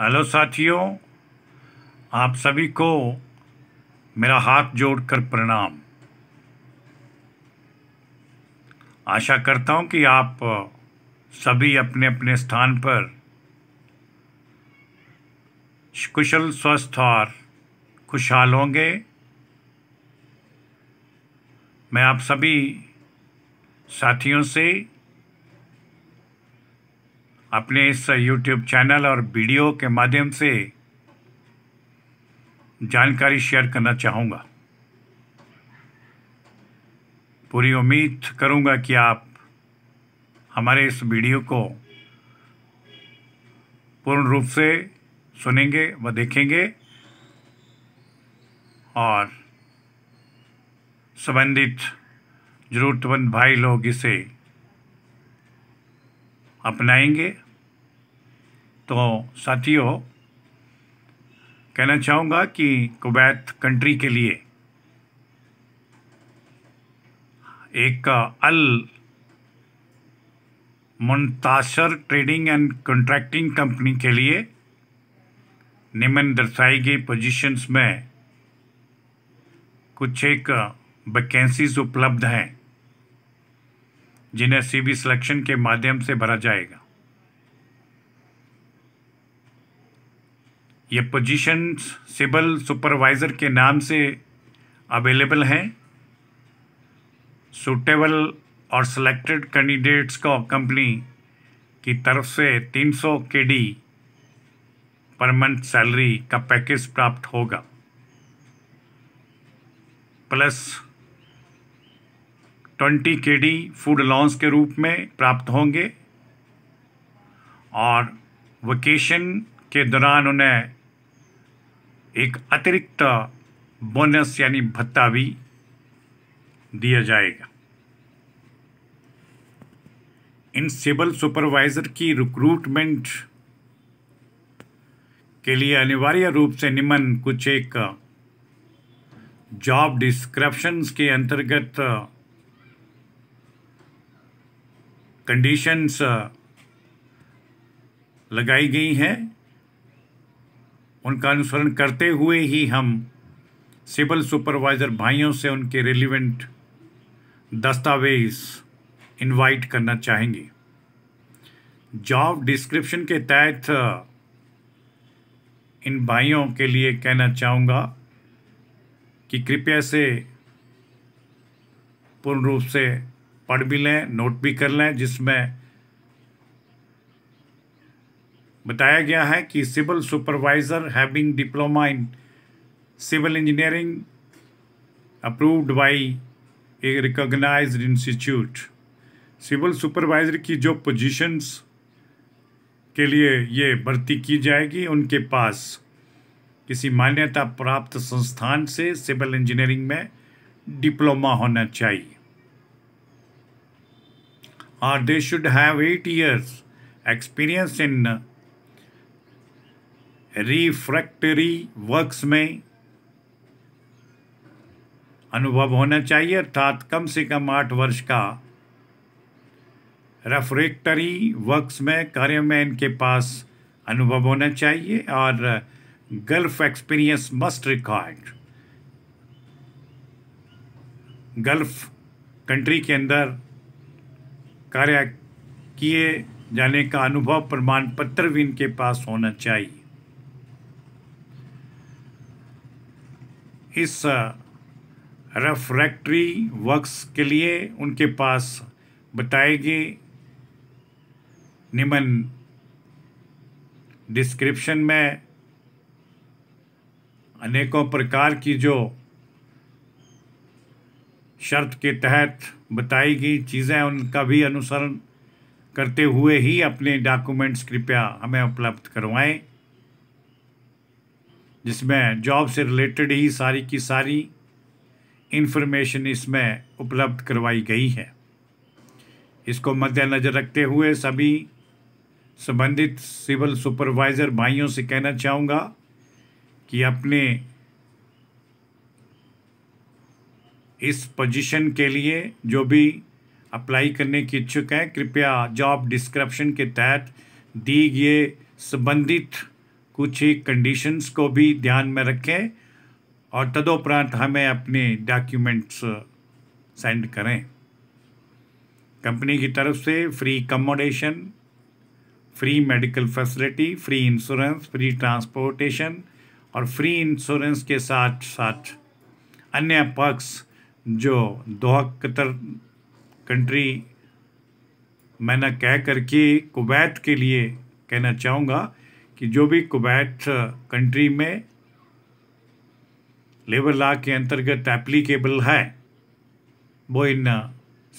hello साथियों आप सभी को मेरा हाथ जोड़कर प्रणाम आशा करता हूं कि आप सभी अपने अपने स्थान पर कुशल स्वस्थ और खुशहाल होंगे मैं आप सभी साथियों से अपने इस यूट्यूब चैनल और वीडियो के माध्यम से जानकारी शेयर करना चाहूँगा पूरी उम्मीद करूँगा कि आप हमारे इस वीडियो को पूर्ण रूप से सुनेंगे व देखेंगे और संबंधित ज़रूरतमंद भाई लोग इसे अपनाएंगे तो साथियों कहना चाहूँगा कि कुवैत कंट्री के लिए एक Al Muntasar trading and contracting company के लिए निम्न दर्शाई गई पोजीशंस में कुछ एक वैकेंसीज उपलब्ध हैं जिन्हें सीबी सिलेक्शन के माध्यम से भरा जाएगा ये पोजीशन सिबल सुपरवाइज़र के नाम से अवेलेबल हैं सूटेबल और सिलेक्टेड कैंडिडेट्स को कंपनी की तरफ से 300 सौ के डी पर मंथ सैलरी का पैकेज प्राप्त होगा प्लस 20 के डी फूड लॉन्स के रूप में प्राप्त होंगे और वकेशन के दौरान उन्हें एक अतिरिक्त बोनस यानी भत्ता भी दिया जाएगा इन सिविल सुपरवाइजर की रिक्रूटमेंट के लिए अनिवार्य रूप से निम्न कुछ एक जॉब डिस्क्रिप्शंस के अंतर्गत कंडीशंस लगाई गई हैं उनका अनुसरण करते हुए ही हम सिविल सुपरवाइज़र भाइयों से उनके रिलीवेंट दस्तावेज़ इनवाइट करना चाहेंगे जॉब डिस्क्रिप्शन के तहत इन भाइयों के लिए कहना चाहूँगा कि कृपया से पूर्ण रूप से पढ़ भी लें नोट भी कर लें जिसमें बताया गया है कि civil supervisor having diploma in civil engineering approved by a recognised institute civil supervisor की जो पोजीशंस के लिए ये भर्ती की जाएगी उनके पास किसी मान्यता प्राप्त संस्थान से सिविल इंजीनियरिंग में डिप्लोमा होना चाहिए और they should have eight years experience in refractory works में अनुभव होना चाहिए अर्थात कम से कम आठ वर्ष का रेफ्रेक्टरी वर्क्स में कार्य में इनके पास अनुभव होना चाहिए और Gulf experience must record Gulf country के अंदर कार्य किए जाने का अनुभव प्रमाण पत्र भी इनके पास होना चाहिए इस रेफ्रैक्ट्री वर्क्स के लिए उनके पास बताए गए निम्न डिस्क्रिप्शन में अनेकों प्रकार की जो शर्त के तहत बताई गई चीज़ें उनका भी अनुसरण करते हुए ही अपने डॉक्यूमेंट्स कृपया हमें उपलब्ध करवाएं जिसमें जॉब से रिलेटेड ही सारी की सारी इन्फॉर्मेशन इसमें उपलब्ध करवाई गई है इसको मद्देनज़र रखते हुए सभी संबंधित सिविल सुपरवाइज़र भाइयों से कहना चाहूँगा कि अपने इस पोजीशन के लिए जो भी अप्लाई करने की इच्छुक हैं कृपया जॉब डिस्क्रिप्शन के तहत दी गए संबंधित कुछ ही कंडीशंस को भी ध्यान में रखें और तदोपरांत हमें अपने डॉक्यूमेंट्स सेंड uh, करें कंपनी की तरफ से free accommodation free medical facility free insurance free transportation और फ्री इंश्योरेंस के साथ साथ अन्य पक्ष जो दोहा कतर कंट्री मैंने कह करके कुवैत के लिए कहना चाहूँगा कि जो भी कुबैट कंट्री में लेबर लॉ के अंतर्गत एप्लीकेबल है वो इन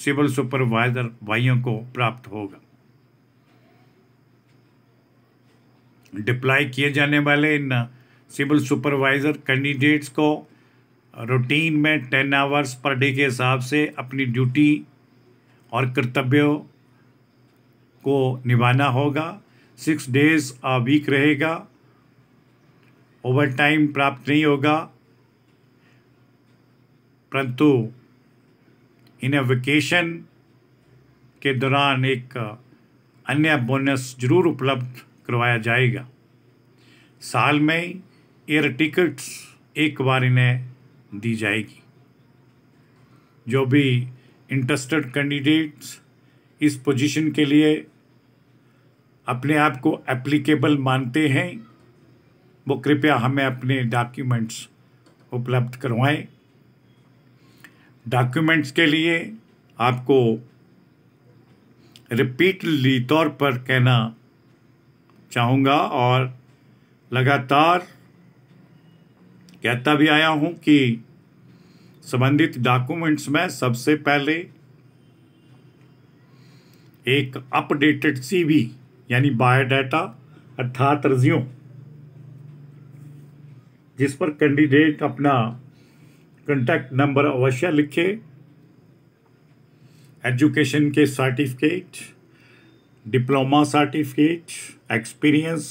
सिविल सुपरवाइजर भाइयों को प्राप्त होगा डिप्लाई किए जाने वाले इन सिविल सुपरवाइजर कैंडिडेट्स को रूटीन में टेन आवर्स पर डे के हिसाब से अपनी ड्यूटी और कर्तव्यों को निभाना होगा सिक्स डेज अ वीक रहेगा ओवर टाइम प्राप्त नहीं होगा परंतु इन्हें वेकेशन के दौरान एक अन्य बोनस जरूर उपलब्ध करवाया जाएगा साल में एयर टिकट्स एक बार इन्हें दी जाएगी जो भी इंटरेस्टेड कैंडिडेट्स इस पोजीशन के लिए अपने आप को एप्लीकेबल मानते हैं वो कृपया हमें अपने डॉक्यूमेंट्स उपलब्ध करवाएं डॉक्यूमेंट्स के लिए आपको रिपीटली तौर पर कहना चाहूँगा और लगातार कहता भी आया हूँ कि संबंधित डॉक्यूमेंट्स में सबसे पहले एक अपडेटेड सीवी यानी बायोडाटा अर्थात रजियों जिस पर कैंडिडेट अपना कंटेक्ट नंबर अवश्य लिखे एजुकेशन के certificate diploma certificate experience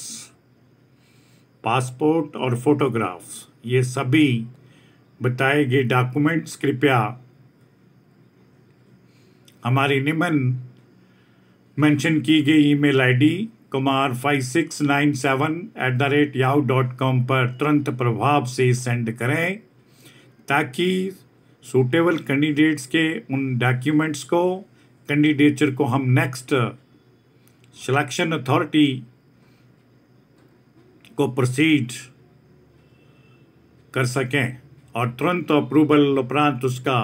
passport और फोटोग्राफ्स ये सभी बताए गए डॉक्यूमेंट्स कृपया हमारी निम्न मेंशन की गई email ID Kumar five six nine seven eight the rate Yahoo dot com पर तुरंत प्रभाव से सेंड करें ताकि सूटेबल कैंडिडेट्स के उन डॉक्यूमेंट्स को कैंडिडेचर को हम नेक्स्ट सिलेक्शन अथॉरिटी को प्रोसीड कर सकें और तुरंत अप्रूवल उपरांत उसका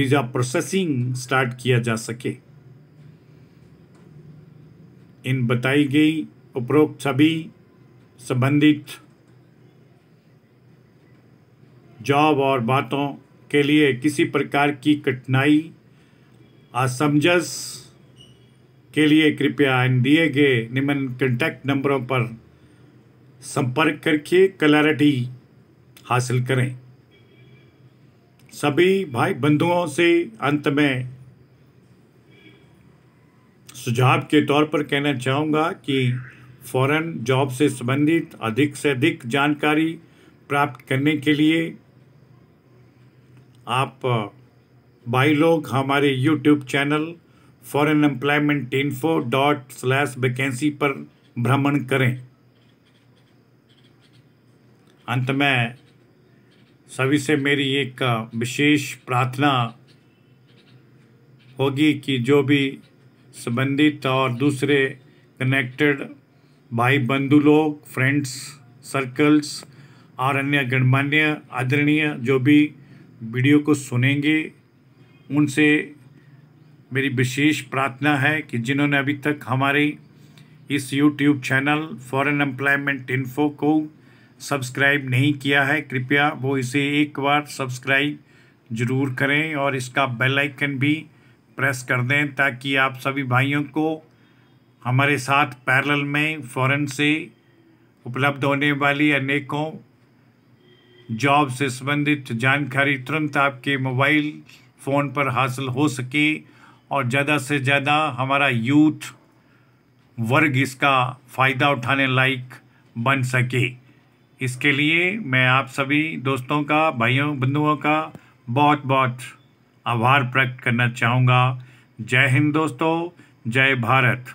वीज़ा प्रोसेसिंग स्टार्ट किया जा सके इन बताई गई उपरोक्त सभी संबंधित जॉब और बातों के लिए किसी प्रकार की कठिनाई असमंजस के लिए कृपया इन दिए गए निम्न कंटेक्ट नंबरों पर संपर्क करके क्लैरिटी हासिल करें सभी भाई बंधुओं से अंत में सुझाव के तौर पर कहना चाहूँगा कि फॉरेन जॉब से संबंधित अधिक से अधिक जानकारी प्राप्त करने के लिए आप भाई लोग हमारे YouTube channel foreign employment info dot slash vacancy पर भ्रमण करें अंत में सभी से मेरी एक विशेष प्रार्थना होगी कि जो भी संबंधित और दूसरे कनेक्टेड भाई बंधु लोग फ्रेंड्स सर्कल्स और अन्य गणमान्य आदरणीय जो भी वीडियो को सुनेंगे उनसे मेरी विशेष प्रार्थना है कि जिन्होंने अभी तक हमारी इस YouTube channel foreign employment info को सब्सक्राइब नहीं किया है कृपया वो इसे एक बार सब्सक्राइब ज़रूर करें और इसका बेल आइकन भी प्रेस कर दें ताकि आप सभी भाइयों को हमारे साथ पैरल में फ़ौरन से उपलब्ध होने वाली अनेकों जॉब से संबंधित जानकारी तुरंत आपके मोबाइल फ़ोन पर हासिल हो सके और ज़्यादा से ज़्यादा हमारा यूथ वर्ग इसका फ़ायदा उठाने लायक बन सके इसके लिए मैं आप सभी दोस्तों का भाइयों बंधुओं का बहुत बहुत आभार प्रकट करना चाहूँगा जय हिंद दोस्तों जय भारत